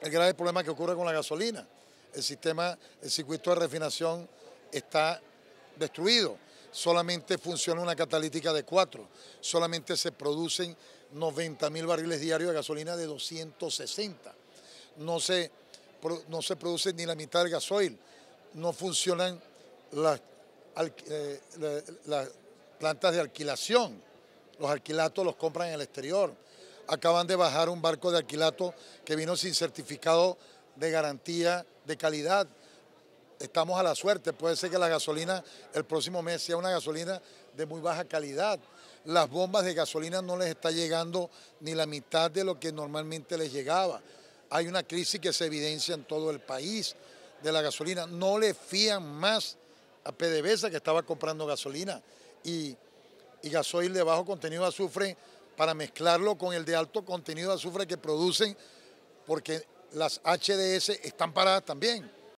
el grave problema que ocurre con la gasolina. El sistema, el circuito de refinación está destruido. Solamente funciona una catalítica de cuatro. Solamente se producen 90 mil barriles diarios de gasolina de 260. No se, no se produce ni la mitad del gasoil. No funcionan las eh, plantas de alquilación. Los alquilatos los compran en el exterior acaban de bajar un barco de alquilato que vino sin certificado de garantía de calidad. Estamos a la suerte, puede ser que la gasolina el próximo mes sea una gasolina de muy baja calidad. Las bombas de gasolina no les está llegando ni la mitad de lo que normalmente les llegaba. Hay una crisis que se evidencia en todo el país de la gasolina. No le fían más a PDVSA que estaba comprando gasolina y, gasoil de bajo contenido de azufre para mezclarlo con el de alto contenido de azufre que producen, porque las HDS están paradas también.